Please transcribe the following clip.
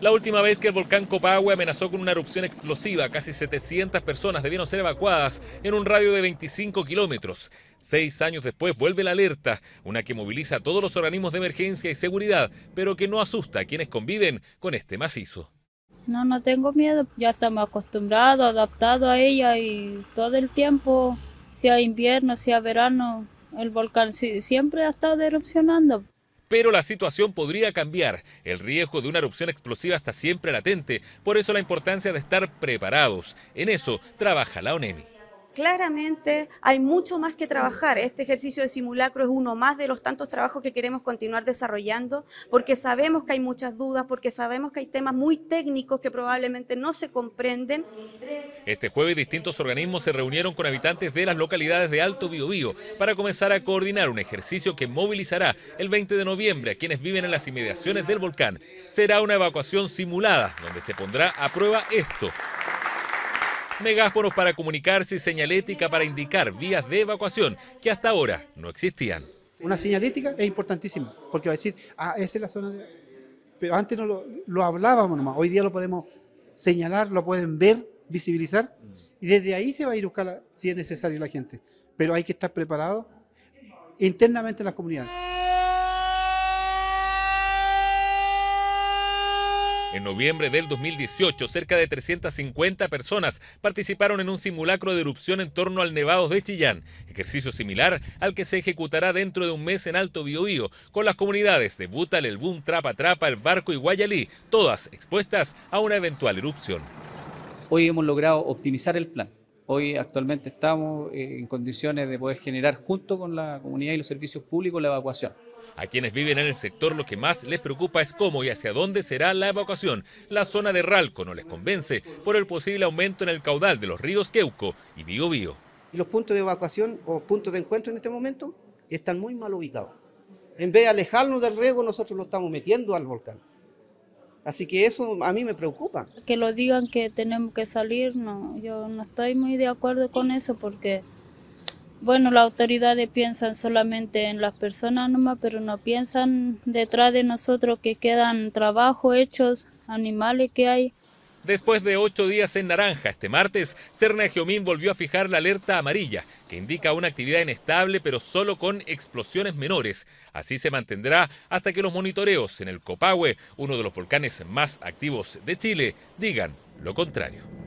La última vez que el volcán Copahue amenazó con una erupción explosiva, casi 700 personas debieron ser evacuadas en un radio de 25 kilómetros. Seis años después vuelve la alerta, una que moviliza a todos los organismos de emergencia y seguridad, pero que no asusta a quienes conviven con este macizo. No, no tengo miedo, ya estamos acostumbrados, adaptados a ella y todo el tiempo, sea invierno, sea verano, el volcán siempre ha estado erupcionando pero la situación podría cambiar. El riesgo de una erupción explosiva está siempre latente, por eso la importancia de estar preparados. En eso trabaja la ONEMI claramente hay mucho más que trabajar. Este ejercicio de simulacro es uno más de los tantos trabajos que queremos continuar desarrollando, porque sabemos que hay muchas dudas, porque sabemos que hay temas muy técnicos que probablemente no se comprenden. Este jueves distintos organismos se reunieron con habitantes de las localidades de Alto Biobío para comenzar a coordinar un ejercicio que movilizará el 20 de noviembre a quienes viven en las inmediaciones del volcán. Será una evacuación simulada, donde se pondrá a prueba esto, megáfonos para comunicarse y señalética para indicar vías de evacuación que hasta ahora no existían. Una señalética es importantísima, porque va a decir, ah, esa es la zona de... Pero antes no lo, hablábamos nomás, hoy día lo podemos señalar, lo pueden ver, visibilizar, y desde ahí se va a ir a buscar si es necesario la gente. Pero hay que estar preparado internamente en las comunidades. En noviembre del 2018, cerca de 350 personas participaron en un simulacro de erupción en torno al Nevados de Chillán, ejercicio similar al que se ejecutará dentro de un mes en Alto Biobío, con las comunidades de Butal, El Bún, Trapa Trapa, El Barco y Guayalí, todas expuestas a una eventual erupción. Hoy hemos logrado optimizar el plan. Hoy actualmente estamos eh, en condiciones de poder generar junto con la comunidad y los servicios públicos la evacuación. A quienes viven en el sector lo que más les preocupa es cómo y hacia dónde será la evacuación. La zona de Ralco no les convence por el posible aumento en el caudal de los ríos Queuco y Biobío. Los puntos de evacuación o puntos de encuentro en este momento están muy mal ubicados. En vez de alejarnos del riego, nosotros lo estamos metiendo al volcán. Así que eso a mí me preocupa. Que lo digan que tenemos que salir, no, yo no estoy muy de acuerdo con eso porque bueno, las autoridades piensan solamente en las personas nomás, pero no piensan detrás de nosotros que quedan trabajo hechos, animales que hay. Después de ocho días en naranja, este martes, Cerna Geomín volvió a fijar la alerta amarilla, que indica una actividad inestable pero solo con explosiones menores. Así se mantendrá hasta que los monitoreos en el Copahue, uno de los volcanes más activos de Chile, digan lo contrario.